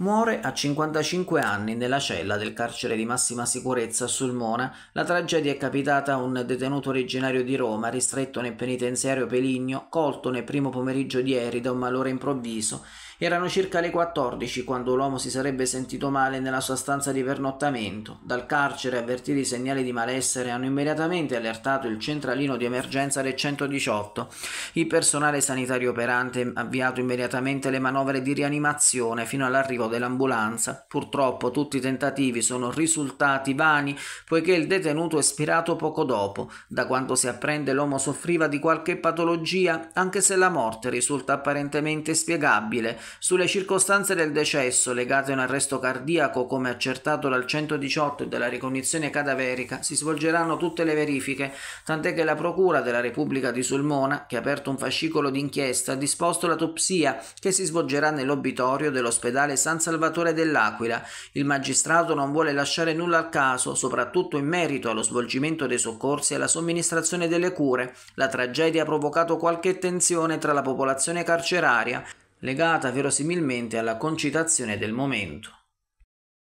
Muore a 55 anni nella cella del carcere di massima sicurezza a Sulmona. La tragedia è capitata a un detenuto originario di Roma, ristretto nel penitenziario Peligno, colto nel primo pomeriggio di ieri da un malore improvviso. Erano circa le 14 quando l'uomo si sarebbe sentito male nella sua stanza di pernottamento. Dal carcere avvertiti i segnali di malessere hanno immediatamente allertato il centralino di emergenza del 118. Il personale sanitario operante ha avviato immediatamente le manovre di rianimazione fino all'arrivo dell'ambulanza. Purtroppo tutti i tentativi sono risultati vani poiché il detenuto è spirato poco dopo. Da quando si apprende l'uomo soffriva di qualche patologia anche se la morte risulta apparentemente spiegabile. Sulle circostanze del decesso legate a un arresto cardiaco come accertato dal 118 e dalla ricognizione cadaverica si svolgeranno tutte le verifiche, tant'è che la Procura della Repubblica di Sulmona, che ha aperto un fascicolo d'inchiesta, ha disposto l'autopsia che si svolgerà nell'obitorio dell'ospedale San San Salvatore dell'Aquila. Il magistrato non vuole lasciare nulla al caso, soprattutto in merito allo svolgimento dei soccorsi e alla somministrazione delle cure. La tragedia ha provocato qualche tensione tra la popolazione carceraria, legata verosimilmente alla concitazione del momento.